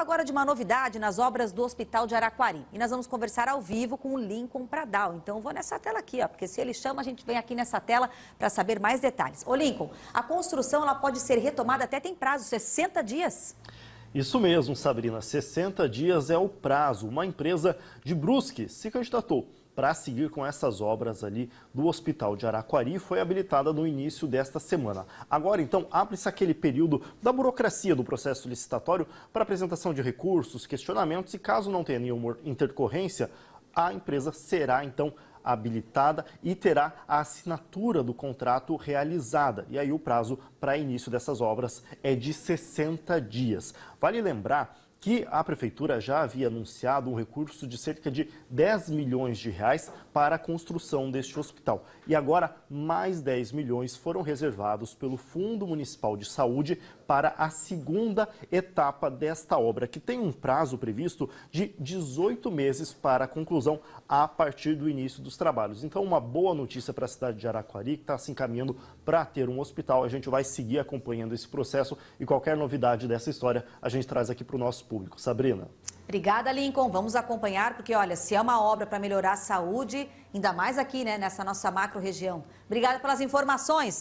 agora de uma novidade nas obras do Hospital de Araquari. E nós vamos conversar ao vivo com o Lincoln Pradal. Então, vou nessa tela aqui, ó, porque se ele chama, a gente vem aqui nessa tela para saber mais detalhes. Ô, Lincoln, a construção ela pode ser retomada até tem prazo, 60 dias? Isso mesmo, Sabrina. 60 dias é o prazo. Uma empresa de Brusque se candidatou para seguir com essas obras ali do Hospital de Araquari foi habilitada no início desta semana. Agora, então, abre-se aquele período da burocracia do processo licitatório para apresentação de recursos, questionamentos e, caso não tenha nenhuma intercorrência, a empresa será, então, habilitada e terá a assinatura do contrato realizada. E aí o prazo para início dessas obras é de 60 dias. Vale lembrar que a prefeitura já havia anunciado um recurso de cerca de 10 milhões de reais para a construção deste hospital. E agora, mais 10 milhões foram reservados pelo Fundo Municipal de Saúde para a segunda etapa desta obra, que tem um prazo previsto de 18 meses para a conclusão a partir do início dos trabalhos. Então, uma boa notícia para a cidade de Araquari, que está se encaminhando para ter um hospital. A gente vai seguir acompanhando esse processo e qualquer novidade dessa história a gente traz aqui para o nosso público. Sabrina. Obrigada, Lincoln. Vamos acompanhar, porque olha, se é uma obra para melhorar a saúde, ainda mais aqui, né, nessa nossa macro região. Obrigada pelas informações.